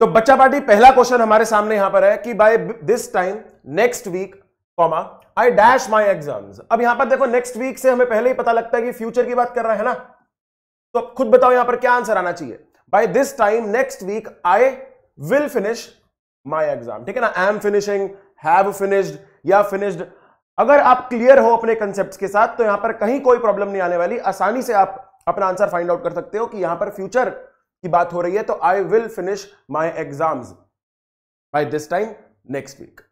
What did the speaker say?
तो बच्चा पार्टी पहला क्वेश्चन हमारे सामने यहां पर है कि by this time next week comma I dash my exams अब यहां पर देखो नेक्स्ट वीक से हमें पहले ही पता लगता है कि फ्यूचर की बात कर रहा है ना तो खुद बताओ यहां पर क्या आंसर आना चाहिए by this time next week I will finish my exam ठीक है ना I am finishing have finished या फिनिश्ड अगर आप क्लियर हो अपने कंसेप्ट के साथ तो यहां पर कहीं कोई प्रॉब्लम नहीं आने वाली आसानी से आप अपना आंसर फाइंड आउट कर सकते हो कि यहां पर फ्यूचर की बात हो रही है तो I will finish my exams by this time next week